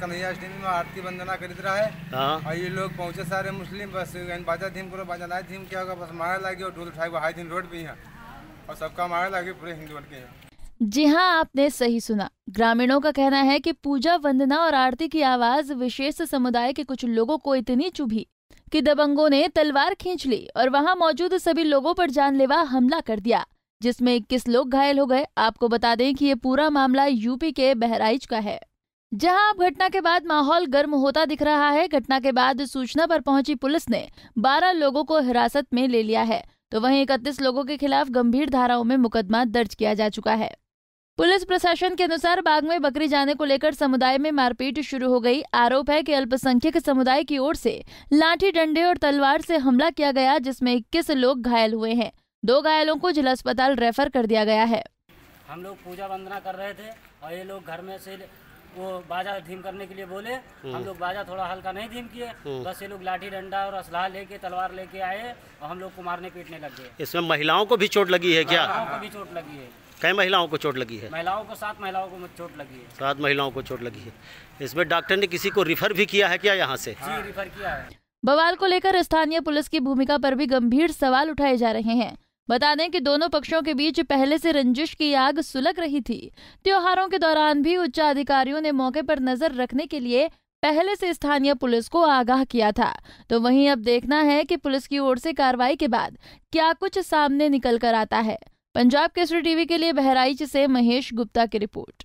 कन्हैया अष्टमी में आरती वंदना खरीद रहा है हाँ। और ये लोग पहुंचे सारे मुस्लिम बस बाजा धीम करो बाजा लाए धीम क्या होगा बस मारा लागे और ढोल उठाए हाई दिन रोड पे यहाँ और सबका मारा लागे पूरे हिंदू के यहाँ जी हाँ आपने सही सुना ग्रामीणों का कहना है कि पूजा वंदना और आरती की आवाज विशेष समुदाय के कुछ लोगों को इतनी चुभी कि दबंगों ने तलवार खींच ली और वहां मौजूद सभी लोगों पर जानलेवा हमला कर दिया जिसमें इक्कीस लोग घायल हो गए आपको बता दें कि ये पूरा मामला यूपी के बहराइच का है जहां अब घटना के बाद माहौल गर्म होता दिख रहा है घटना के बाद सूचना पर पहुंची पुलिस ने 12 लोगों को हिरासत में ले लिया है तो वहीं इकतीस लोगों के खिलाफ गंभीर धाराओं में मुकदमा दर्ज किया जा चुका है पुलिस प्रशासन के अनुसार बाग में बकरी जाने को लेकर समुदाय में मारपीट शुरू हो गई आरोप है कि अल्पसंख्यक समुदाय की ओर से लाठी डंडे और तलवार से हमला किया गया जिसमें इक्कीस लोग घायल हुए हैं दो घायलों को जिला अस्पताल रेफर कर दिया गया है हम लोग पूजा वंदना कर रहे थे और ये लोग घर में से वो बाजा धीम करने के लिए बोले हम्म। हम लोग बाजा थोड़ा हल्का नहीं धीम किए हम्म। बस ये लोग लाठी डंडा और असलाह लेके तलवार लेके आए और हम लोग को मारने पीटने लग गए इसमें महिलाओं को भी चोट लगी है क्या महिलाओं को भी चोट लगी है कई महिलाओं को चोट लगी है महिलाओं को सात महिलाओं को चोट लगी है सात महिलाओं को चोट लगी है इसमें डॉक्टर ने किसी को रिफर भी किया है क्या यहाँ से जी रिफर किया है बवाल को लेकर स्थानीय पुलिस की भूमिका पर भी गंभीर सवाल उठाए जा रहे हैं बता दें कि दोनों पक्षों के बीच पहले से रंजिश की आग सुलग रही थी त्योहारों के दौरान भी अधिकारियों ने मौके पर नजर रखने के लिए पहले से स्थानीय पुलिस को आगाह किया था तो वहीं अब देखना है कि पुलिस की ओर से कार्रवाई के बाद क्या कुछ सामने निकल कर आता है पंजाब केसरी टीवी के लिए बहराइच से महेश गुप्ता की रिपोर्ट